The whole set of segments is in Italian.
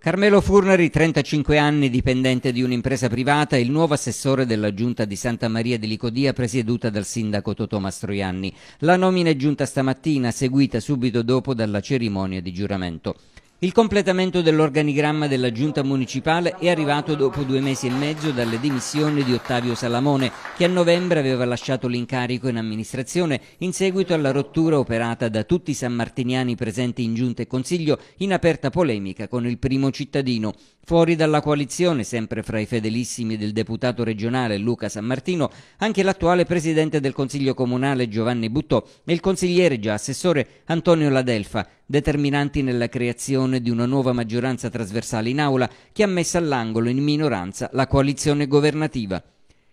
Carmelo Furnari, 35 anni, dipendente di un'impresa privata, il nuovo assessore della giunta di Santa Maria di Licodia presieduta dal sindaco Totò Mastroianni. La nomina è giunta stamattina, seguita subito dopo dalla cerimonia di giuramento. Il completamento dell'organigramma della giunta municipale è arrivato dopo due mesi e mezzo dalle dimissioni di Ottavio Salamone, che a novembre aveva lasciato l'incarico in amministrazione in seguito alla rottura operata da tutti i sammartiniani presenti in giunta e consiglio in aperta polemica con il primo cittadino. Fuori dalla coalizione, sempre fra i fedelissimi del deputato regionale Luca Sammartino, anche l'attuale presidente del consiglio comunale Giovanni Buttò e il consigliere già assessore Antonio Ladelfa, determinanti nella creazione di una nuova maggioranza trasversale in aula che ha messo all'angolo in minoranza la coalizione governativa.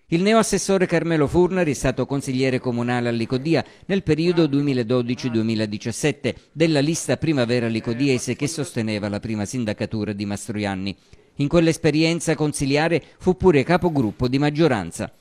Il neoassessore Carmelo Furnari è stato consigliere comunale a Licodia nel periodo 2012-2017 della lista Primavera Licodiese che sosteneva la prima sindacatura di Mastroianni. In quell'esperienza consiliare fu pure capogruppo di maggioranza.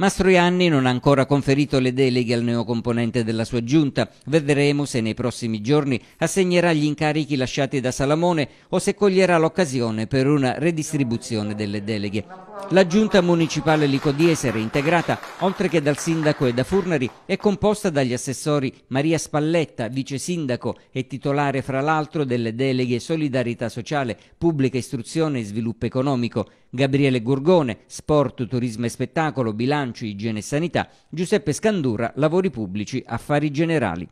Mastroianni non ha ancora conferito le deleghe al neocomponente della sua giunta. Vedremo se nei prossimi giorni assegnerà gli incarichi lasciati da Salamone o se coglierà l'occasione per una redistribuzione delle deleghe. La giunta municipale licodiese reintegrata, oltre che dal sindaco e da Furnari, è composta dagli assessori Maria Spalletta, vice sindaco e titolare fra l'altro delle deleghe Solidarietà Sociale, Pubblica Istruzione e Sviluppo Economico, Gabriele Gurgone, Sport, Turismo e Spettacolo, Bilancio, bilancio, igiene e sanità, Giuseppe Scandurra, lavori pubblici, affari generali.